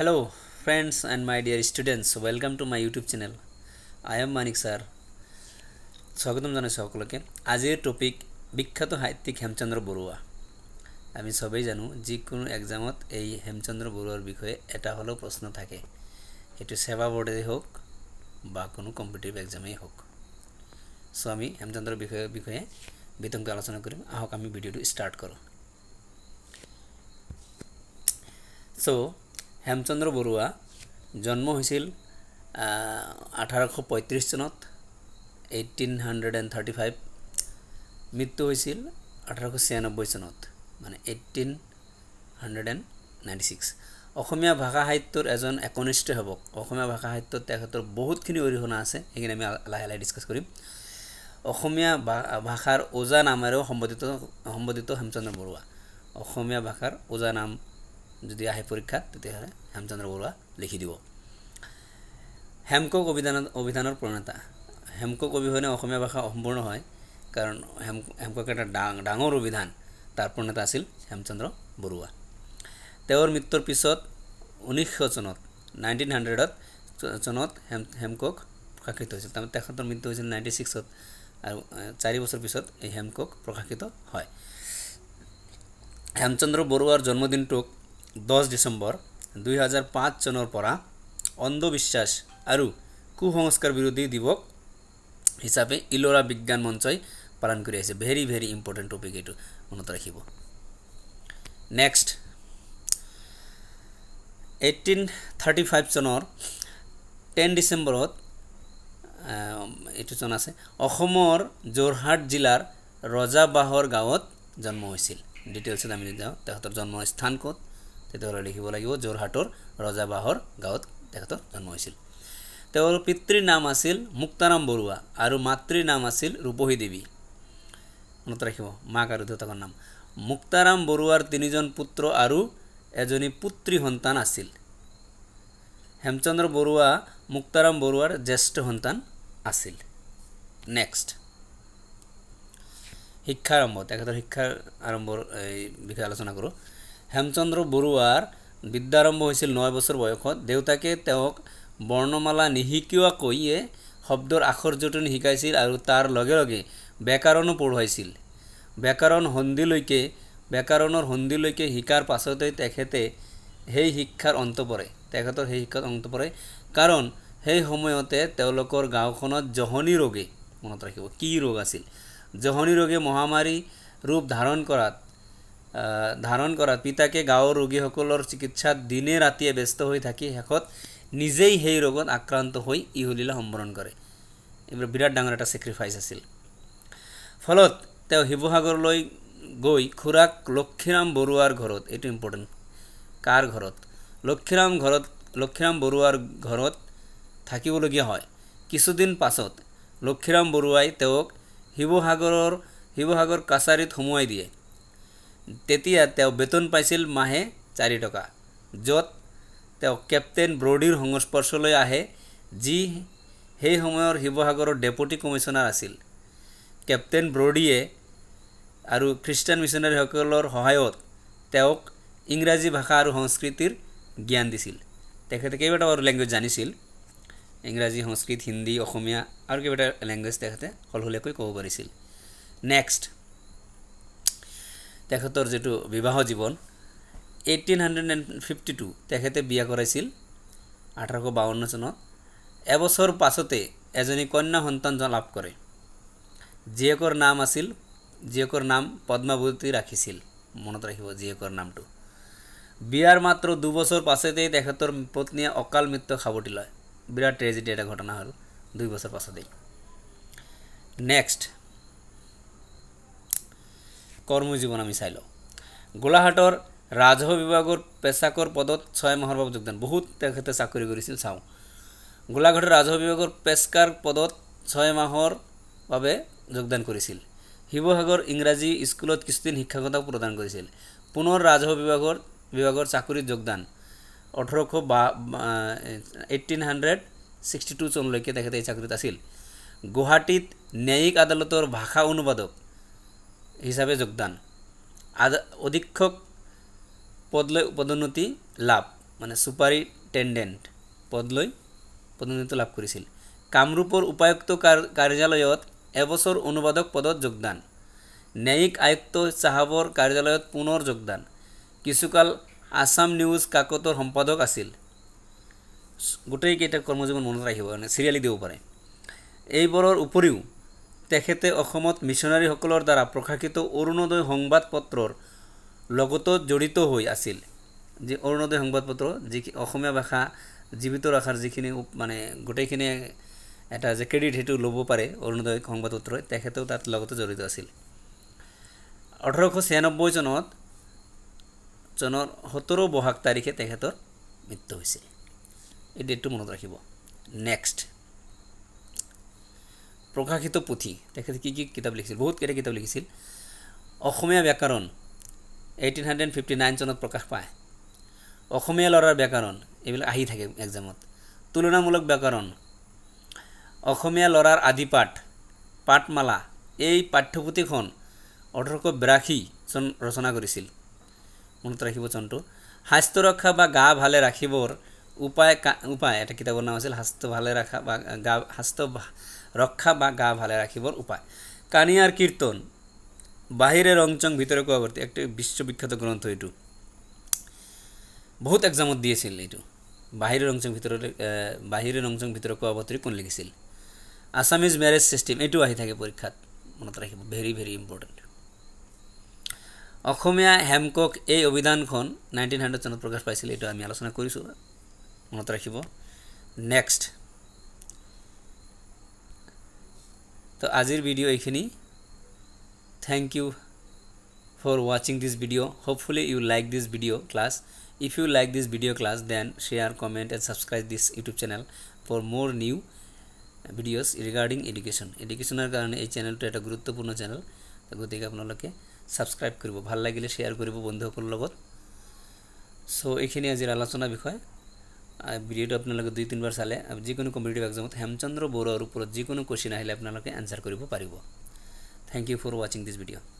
Hello friends and my dear students, welcome to my YouTube channel. I am Manik sir. স্বাগতম জানাই সকলকে আজিৰ topic বিখ্যাত সাহিত্যিক হেমচন্দ্ৰ বৰুৱা আমি সবেই জানো যিকোনো এক্সামত এই হেমচন্দ্ৰ বৰুৱাৰ বিষয়ে এটা হ'লেও প্ৰশ্ন থাকে সেইটো সেৱা বৰ্ডেই হওক বা কোনো কম্পিটিভ এক্সামেই হওক চ' আমি হেমচন্দ্ৰৰ বিষয়ে বিষয়ে বিতংকৈ আলোচনা কৰিম আহক আমি ভিডিঅ'টো ষ্টাৰ্ট কৰোঁ চ' হেমচন্দ্ৰ বৰুৱা জন্ম হৈছিল আঠাৰশ পঁয়ত্ৰিছ চনত eighteen hundred and thirty five মৃত্যু হৈছিল আঠাৰশ ছিয়ানব্বৈ চনত মানে eighteen hundred and ninety six Asomiya ভাষা সাহিত্যৰ এজন একনিষ্ঠ সেৱক অসমীয়া ভাষা সাহিত্যত তেখেতৰ বহুতখিনি অৰিহণা আছে সেইখিনি আমি লাহে লাহে ডিছকাছ কৰিম অসমীয়া ভা ভাষাৰ ওজা নামেৰেও সম্বোধিত সম্বোধিত হেমচন্দ্ৰ বৰুৱা অসমীয়া ভাষাৰ ওজা নাম যদি আহে পৰীক্ষাত তেতিয়াহ'লে হেমচন্দ্ৰ বৰুৱা লিখি দিব হেমকক অভিধান অভিধানৰ প্ৰণেতা হেমকক অবিহনে অসমীয়া ভাষা অসম্পূৰ্ণ হয় কাৰণ হেম হেমকক এটা ডাঙ ডাঙৰ অভিধান তাৰ প্ৰণেতা আছিল হেমচন্দ্ৰ বৰুৱা তেওঁৰ মৃত্যুৰ পিছত ঊনৈছশ চনত নাইনটিন হাণ্ড্ৰেডত চনত হেম হেমকক প্ৰকাশিত হৈছিল তাৰমানে তেখেতৰ মৃত্যু হৈছিল নাইণ্টি ছিক্সত আৰু চাৰি বছৰ পিছত এই হেমকক প্ৰকাশিত হয় হেমচন্দ্ৰ বৰুৱাৰ জন্মদিনটোক দহ ডিচেম্বৰ দুই হাজাৰ পাঁচ চনৰ পৰা অন্ধবিশ্বাস আৰু কুসংস্কাৰ বিৰোধী দিৱস হিচাপে ইলোৰা বিজ্ঞান মঞ্চই পালন কৰি আহিছে ভেৰি ভেৰি ইম্পৰ্টেণ্ট টপিক এইটো মনত ৰাখিব নেক্সট এইটিন থাৰ্টি ফাইভ চনৰ টেন ডিচেম্বৰত এইটো চন আছে অসমৰ যোৰহাট জিলাৰ ৰজাবাহৰ গাঁৱত জন্ম হৈছিল ডিটেইলছত আমি যাওঁ তেখেতৰ জন্মস্থান ক'ত তেতিয়াহ'লে লিখিব লাগিব যোৰহাটৰ ৰজাবাহৰ গাঁৱত তেখেতৰ জন্ম হৈছিল তেওঁৰ পিতৃৰ নাম আছিল মুক্তাৰাম বৰুৱা আৰু মাতৃৰ নাম আছিল ৰূপহী দেৱী মনত ৰাখিব মাক আৰু দেউতাকৰ নাম মুক্তাৰাম বৰুৱাৰ তিনিজন পুত্ৰ আৰু এজনী পুত্ৰী সন্তান আছিল হেমচন্দ্ৰ বৰুৱা মুক্তাৰাম বৰুৱাৰ জ্যেষ্ঠ সন্তান আছিল নেক্সট শিক্ষা আৰম্ভ তেখেতৰ শিক্ষাৰ আৰম্ভৰ এই বিষয়ে আলোচনা কৰোঁ হেমচন্দ্ৰ বৰুৱাৰ বিদ্যাৰম্ভ হৈছিল ন বছৰ বয়সত দেউতাকে তেওঁক বৰ্ণমালা নিশিকোৱাকৈয়ে শব্দৰ আখৰ জোটনি শিকাইছিল আৰু তাৰ লগে লগে ব্যাকৰণো পঢ়ুৱাইছিল ব্যাকৰণ সন্ধিলৈকে ব্যাকৰণৰ সন্ধিলৈকে শিকাৰ পাছতে তেখেতে সেই শিক্ষাৰ অন্ত পৰে তেখেতৰ সেই শিক্ষাৰ অন্ত পৰে কাৰণ সেই সময়তে তেওঁলোকৰ গাঁওখনত জহনী ৰোগে মনত ৰাখিব কি ৰোগ আছিল জহনী ৰোগে মহামাৰী ৰূপ ধাৰণ কৰাত ধাৰণ কৰাত পিতাকে গাঁৱৰ ৰোগীসকলৰ চিকিৎসাত দিনে ৰাতিয়ে ব্যস্ত হৈ থাকি শেষত নিজেই সেই ৰোগত আক্ৰান্ত হৈ ইহলীলা সম্বৰণ কৰে এইবোৰ বিৰাট ডাঙৰ এটা চেক্ৰিফাইচ আছিল ফলত তেওঁ শিৱসাগৰলৈ গৈ খুৰাক লক্ষীৰাম বৰুৱাৰ ঘৰত এইটো ইম্পৰ্টেণ্ট কাৰ ঘৰত লক্ষীৰাম ঘৰত লক্ষীৰাম বৰুৱাৰ ঘৰত থাকিবলগীয়া হয় কিছুদিন পাছত লক্ষীৰাম বৰুৱাই তেওঁক শিৱসাগৰৰ শিৱসাগৰ কাছাৰীত সোমোৱাই দিয়ে তেতিয়া তেওঁ বেতন পাইছিল মাহে চাৰি টকা য'ত তেওঁ কেপ্টেইন ব্ৰডিৰ সংস্পৰ্শলৈ আহে যি সেই সময়ৰ শিৱসাগৰৰ ডেপুটি কমিশ্যনাৰ আছিল কেপ্টেইন ব্ৰডিয়ে আৰু খ্ৰীষ্টান মিছনেৰীসকলৰ সহায়ত তেওঁক ইংৰাজী ভাষা আৰু সংস্কৃতিৰ জ্ঞান দিছিল তেখেতে কেইবাটাও আৰু লেংগুৱেজ জানিছিল ইংৰাজী সংস্কৃত হিন্দী অসমীয়া আৰু কেইবাটাও লেংগুৱেজ তেখেতে সলসলীয়াকৈ ক'ব পাৰিছিল নেক্সট তেখেতৰ যিটো বিবাহ জীৱন eighteen hundred and fifty two তেখেতে বিয়া কৰাইছিল আঠাৰোশ বাৱন্ন চনত এবছৰ পাছতে এজনী কন্যা সন্তান লাভ কৰে জীয়েকৰ নাম আছিল জীয়েকৰ নাম পদ্মাৱতী ৰাখিছিল মনত ৰাখিব জীয়েকৰ নামটো বিয়াৰ মাত্ৰ দুবছৰ পাছতেই তেখেতৰ পত্নীয়ে অকাল মৃত্যু খাবটি লয় বিৰাট ট্ৰেজেডি এটা ঘটনা হ'ল দুই বছৰ পাছতেই নেক্সট কর্মজীৱন আমি চাই লওঁ গোলাঘাটৰ ৰাজহ বিভাগৰ পেচাকৰ পদত ছয় মাহৰ বাবে যোগদান বহুত তেখেতে চাকৰি কৰিছিল চাওঁ গোলাঘাটৰ ৰাজহ বিভাগৰ পেচকাৰ পদত ছয় মাহৰ বাবে যোগদান কৰিছিল শিৱসাগৰ ইংৰাজী স্কুলত কিছুদিন শিক্ষকতা প্ৰদান কৰিছিল পুনৰ ৰাজহ বিভাগৰ বিভাগৰ চাকৰিত যোগদান ওঠৰশ বা এইটিন হাণ্ড্ৰেড ছিক্সটি টু চনলৈকে তেখেতে এই চাকৰিত আছিল গুৱাহাটীত ন্যায়িক আদালতৰ ভাষা অনুবাদক হিসাবে যোগদান অধীক্ষক পদলৈ পদোন্নতি লাভ মানে ছুপাৰিটেণ্ডেণ্ট পদলৈ পদোন্নতি লাভ কৰিছিল কামৰূপৰ উপায়ুক্ত কাৰ্যালয়ত এবছৰ অনুবাদক পদত যোগদান ন্যায়িক আয়ুক্ত চাহাবৰ কাৰ্যালয়ত পুনৰ যোগদান কিছুকাল আসাম নিউজ কাকতৰ সম্পাদক আছিল গোটেইকেইটা কৰ্মজীৱন মনত ৰাখিব কাৰণে চিৰিয়েলি দিব পাৰে এইবোৰৰ উপৰিও তেখেতে অসমত মিছনাৰীসকলৰ দ্বাৰা প্ৰকাশিত অৰুণোদয় সংবাদ পত্ৰৰ লগতো জড়িত হৈ আছিল যি অৰুণোদয় সংবাদ পত্ৰ যি অসমীয়া ভাষা জীৱিত ৰখাৰ যিখিনি মানে গোটেইখিনি এটা যে ক্ৰেডিট সেইটো ল'ব পাৰে অৰুণোদয় সংবাদ পত্ৰই তেখেতেও তাত লগতে জড়িত আছিল ওঠৰশ ছিয়ানব্বৈ চনত চনৰ সোতৰ বহাগ তাৰিখে তেখেতৰ মৃত্যু হৈছিল এই ডেটটো মনত ৰাখিব নেক্সট প্ৰকাশিত পুথি তেখেতে কি কি কিতাপ লিখিছিল বহুত কেইটা কিতাপ লিখিছিল অসমীয়া ব্যাকৰণ এইটিন হাণ্ড্ৰেড ফিফটি নাইন চনত প্ৰকাশ পায় অসমীয়া ল'ৰাৰ ব্যাকৰণ এইবিলাক আহি থাকে এক্সামত তুলনামূলক ব্যাকৰণ অসমীয়া ল'ৰাৰ আদি পাঠ পাঠমালা এই পাঠ্যপুথিখন ওঠৰশ বিৰাশী চন ৰচনা কৰিছিল মনত ৰাখিব চনটো স্বাস্থ্য ৰক্ষা বা গা ভালে ৰাখিবৰ উপায় উপায় এটা কিতাপৰ নাম আছিল স্বাস্থ্য ভালে ৰাখা বা গা স্বাস্থ্য ৰক্ষা বা গা ভালে ৰাখিবৰ উপায় কানিয়াৰ কীৰ্তন বাহিৰে ৰংচং ভিতৰে কোৱা বৰ্তি এক বিশ্ববিখ্যাত গ্ৰন্থ এইটো বহুত এক্সামত দি আছিল এইটো বাহিৰে ৰংচং ভিতৰত বাহিৰে ৰংচং ভিতৰত কোৱা বতৰি কোন লিখিছিল আছামিজ মেৰেজ ছিষ্টেম এইটো আহি থাকে পৰীক্ষাত মনত ৰাখিব ভেৰি ভেৰি ইম্পৰ্টেণ্ট অসমীয়া হেমকক এই অভিধানখন নাইনটিন হাণ্ড্ৰেড চনত প্ৰকাশ পাইছিল এইটো আমি আলোচনা কৰিছোঁ মনত ৰাখিব নেক্সট তো আজিৰ ভিডিঅ' এইখিনি থেংক ইউ ফৰ ৱাচিং this video' hopefully you like this video' class if you লাইক this video class then share comment and subscribe this YouTube channel for more new videos regarding education educationৰ কাৰণে এই চেনেলটো এটা গুৰুত্বপূৰ্ণ channel গতিকে আপোনালোকে ছাবস্ক্ৰাইব কৰিব ভাল লাগিলে শ্বেয়াৰ কৰিব বন্ধুসকলৰ লগত চ' এইখিনি আজিৰ আলোচনা বিষয় ভিডিওটো আপোনালোকে দুই তিনিবাৰ চালে যিকোনো কম্পিটিভ একজামত হেমচন্দ্ৰ বৰুৱাৰ ওপৰত যিকোনো কুৱেশ্যন আহিলে আপোনালোকে এনচাৰ কৰিব পাৰিব থেংক ইউ ফৰ ৱাচিং দিছ ভিডিঅ'